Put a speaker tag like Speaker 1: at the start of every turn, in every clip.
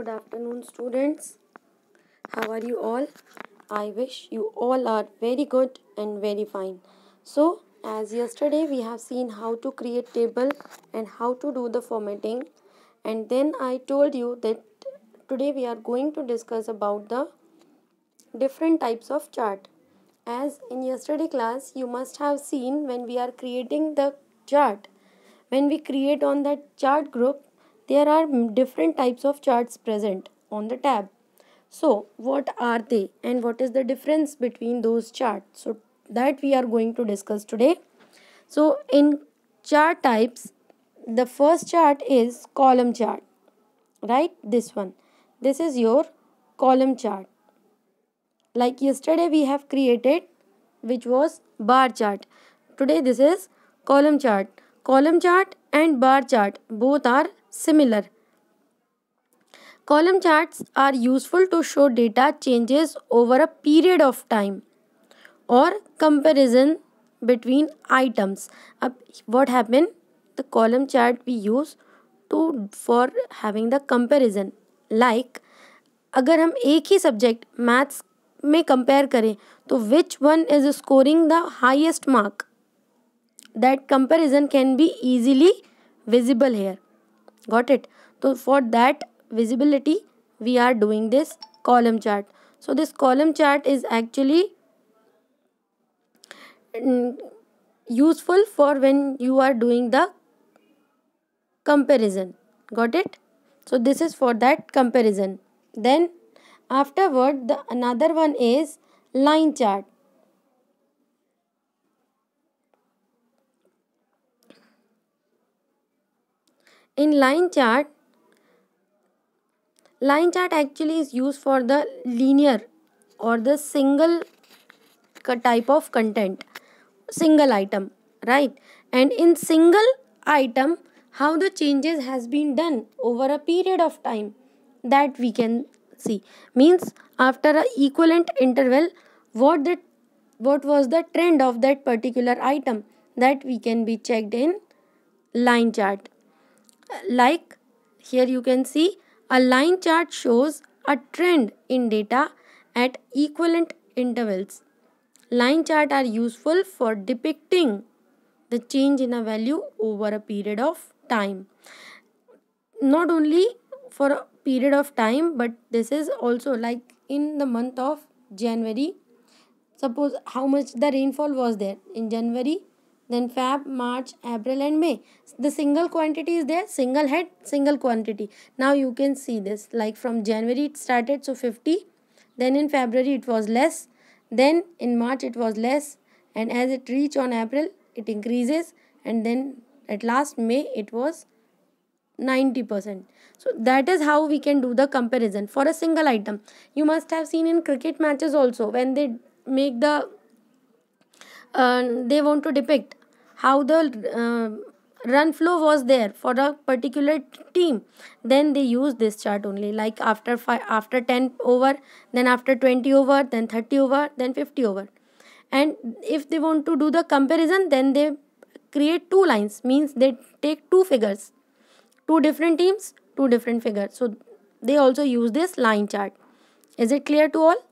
Speaker 1: good afternoon students how are you all i wish you all are very good and very fine so as yesterday we have seen how to create table and how to do the formatting and then i told you that today we are going to discuss about the different types of chart as in yesterday class you must have seen when we are creating the chart when we create on that chart group there are different types of charts present on the tab. So what are they and what is the difference between those charts? So that we are going to discuss today. So in chart types, the first chart is column chart, right? This one. This is your column chart. Like yesterday we have created which was bar chart. Today this is column chart. Column chart and bar chart both are similar. Column charts are useful to show data changes over a period of time or comparison between items. Up, what happen? The column chart we use to for having the comparison. Like अगर हम एक ही subject maths में compare करें तो which one is scoring the highest mark that comparison can be easily visible here got it so for that visibility we are doing this column chart so this column chart is actually mm, useful for when you are doing the comparison got it so this is for that comparison then afterward the another one is line chart in line chart line chart actually is used for the linear or the single type of content single item right and in single item how the changes has been done over a period of time that we can see means after a equivalent interval what the what was the trend of that particular item that we can be checked in line chart like here you can see a line chart shows a trend in data at equivalent intervals. Line chart are useful for depicting the change in a value over a period of time. Not only for a period of time but this is also like in the month of January. Suppose how much the rainfall was there in January then Fab, March, April and May. The single quantity is there, single head, single quantity. Now you can see this like from January it started so 50, then in February it was less, then in March it was less and as it reached on April it increases and then at last May it was 90%. So that is how we can do the comparison for a single item. You must have seen in cricket matches also when they make the uh, they want to depict how the uh, run flow was there for a particular team then they use this chart only like after five, after 10 over then after 20 over then 30 over then 50 over and if they want to do the comparison then they create two lines means they take two figures two different teams two different figures so they also use this line chart is it clear to all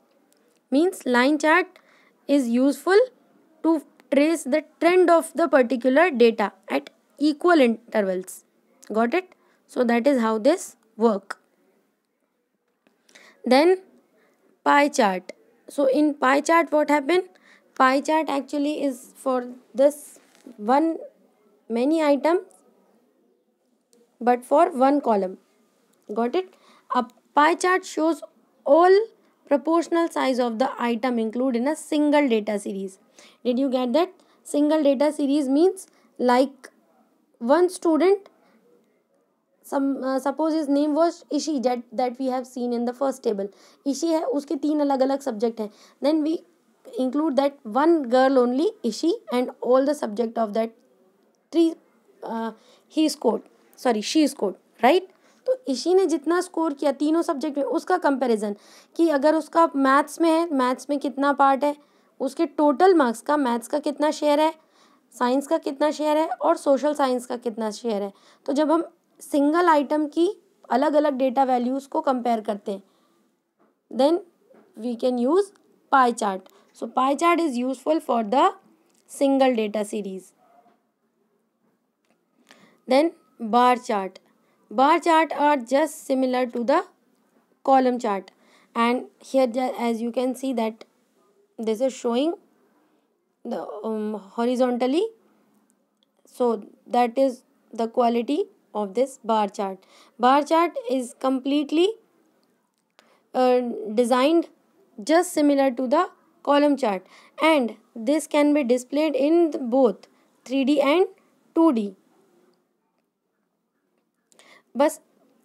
Speaker 1: means line chart is useful to trace the trend of the particular data at equal intervals. Got it? So that is how this work. Then pie chart. So in pie chart what happened? Pie chart actually is for this one many item, but for one column. Got it? A pie chart shows all proportional size of the item included in a single data series. Did you get that? Single data series means like one student some uh, suppose his name was Ishi that, that we have seen in the first table. Ishi है Uske तीन alag alag-alag subject hai. Then we include that one girl only Ishi and all the subject of that three uh, he scored sorry she scored right तो इसी ने जितना score किया तीनों subject में उसका कंपैरिजन कि अगर उसका मैथ्स में है मैथ्स में कितना पार्ट है उसके टोटल मार्क्स का मैथ्स का कितना शेयर है साइंस का कितना शेयर है और सोशल साइंस का कितना शेयर है तो जब हम सिंगल आइटम की अलग अलग डेटा वैल्यूज़ को कंपेयर करते हैं then we can use pie chart so pie chart is useful for the single data series then bar chart bar chart are just similar to the column chart and here as you can see that this is showing the um, horizontally so that is the quality of this bar chart bar chart is completely uh, designed just similar to the column chart and this can be displayed in both 3d and 2d but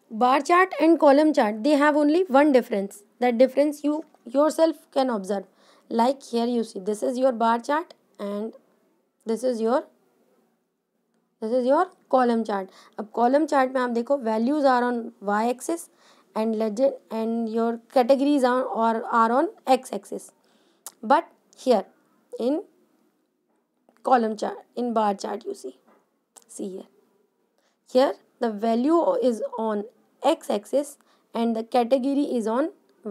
Speaker 1: bar chart and column chart, they have only one difference. That difference you yourself can observe. Like here you see, this is your bar chart and this is your this is your column chart. अब column chart में आप values are on y axis and legend and your categories are or are on x axis. But here in column chart in bar chart you see see here here the value is on x axis and the category is on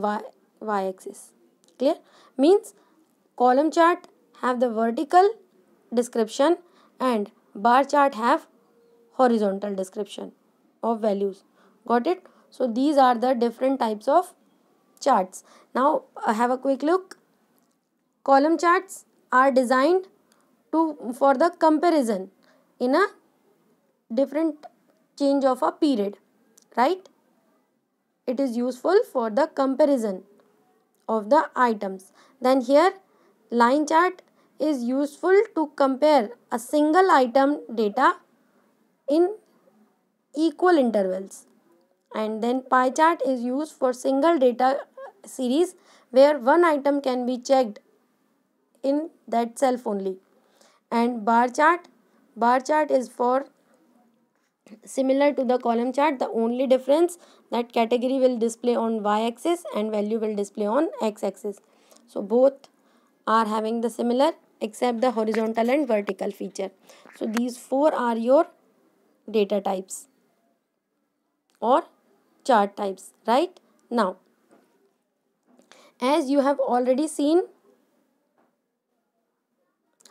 Speaker 1: y, y axis clear means column chart have the vertical description and bar chart have horizontal description of values got it so these are the different types of charts now uh, have a quick look column charts are designed to for the comparison in a different change of a period right it is useful for the comparison of the items then here line chart is useful to compare a single item data in equal intervals and then pie chart is used for single data series where one item can be checked in that self only and bar chart bar chart is for Similar to the column chart, the only difference that category will display on y-axis and value will display on x-axis. So both are having the similar except the horizontal and vertical feature. So these four are your data types or chart types, right? Now, as you have already seen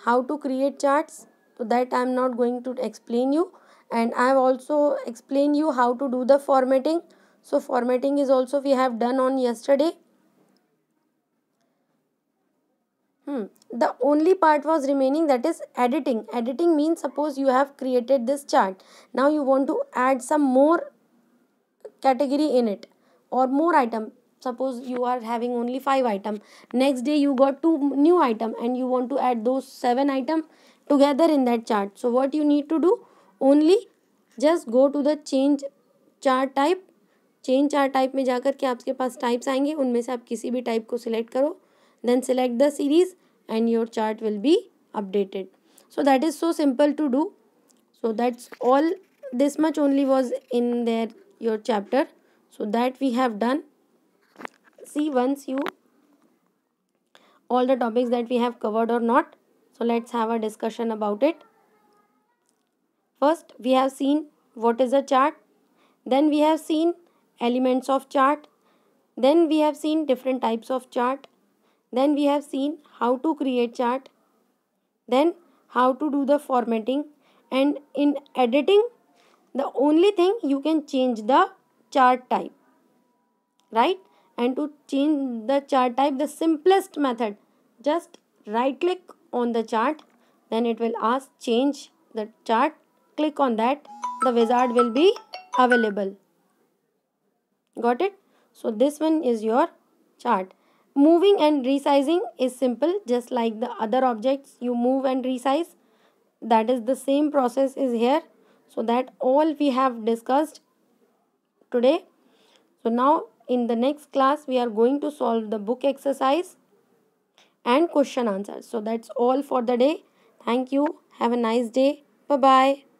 Speaker 1: how to create charts, so that I am not going to explain you and i have also explained you how to do the formatting so formatting is also we have done on yesterday hmm. the only part was remaining that is editing editing means suppose you have created this chart now you want to add some more category in it or more item suppose you are having only five item next day you got two new item and you want to add those seven item together in that chart so what you need to do only just go to the change chart type change chart type में जाकर के आपके पास types आएंगे उनमें से आप किसी भी type को select करो then select the series and your chart will be updated so that is so simple to do so that's all this much only was in there your chapter so that we have done see once you all the topics that we have covered or not so let's have a discussion about it First, we have seen what is a chart. Then we have seen elements of chart. Then we have seen different types of chart. Then we have seen how to create chart. Then how to do the formatting. And in editing, the only thing you can change the chart type. Right? And to change the chart type, the simplest method, just right click on the chart. Then it will ask change the chart click on that the wizard will be available got it so this one is your chart moving and resizing is simple just like the other objects you move and resize that is the same process is here so that all we have discussed today so now in the next class we are going to solve the book exercise and question answers so that's all for the day thank you have a nice day bye bye